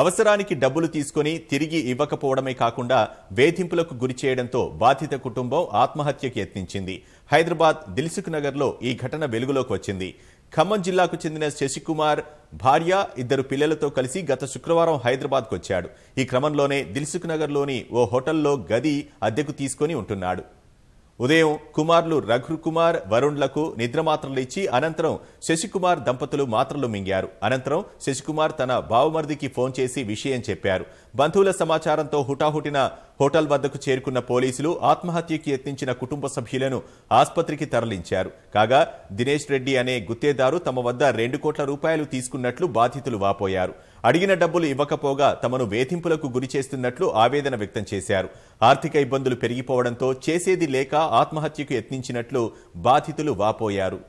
అవసరానికి డబ్బులు తీసుకుని తిరిగి ఇవ్వకపోవడమే కాకుండా వేధింపులకు గురి చేయడంతో బాధిత కుటుంబం ఆత్మహత్యకు యత్నించింది హైదరాబాద్ దిల్సుఖ్ నగర్లో ఈ ఘటన వెలుగులోకి వచ్చింది ఖమ్మం జిల్లాకు చెందిన శశికుమార్ భార్య ఇద్దరు పిల్లలతో కలిసి గత శుక్రవారం హైదరాబాద్కు వచ్చాడు ఈ క్రమంలోనే దిల్సుఖ్ నగర్లోని ఓ హోటల్లో గది అద్దెకు తీసుకుని ఉంటున్నాడు ఉదయం కుమార్లు రఘుకుమార్ వరుణ్లకు నిద్రమాత్రలు ఇచ్చి అనంతరం శశికుమార్ దంపతులు మాత్రలు మింగారు అనంతరం శశికుమార్ తన బావమర్దికి ఫోన్ చేసి విషయం చెప్పారు బంధువుల సమాచారంతో హుటాహుటిన హోటల్ వద్దకు చేరుకున్న పోలీసులు ఆత్మహత్యకి యత్నించిన కుటుంబ సభ్యులను ఆస్పత్రికి తరలించారు కాగా దినేష్ రెడ్డి అనే గుత్తేదారు తమ వద్ద రెండు కోట్ల రూపాయలు తీసుకున్నట్లు బాధితులు వాపోయారు అడిగిన డబ్బులు ఇవ్వకపోగా తమను వేధింపులకు గురి చేస్తున్నట్లు ఆవేదన వ్యక్తం చేశారు ఆర్థిక ఇబ్బందులు పెరిగిపోవడంతో చేసేది లేక ఆత్మహత్యకు యత్నించినట్లు బాధితులు వాపోయారు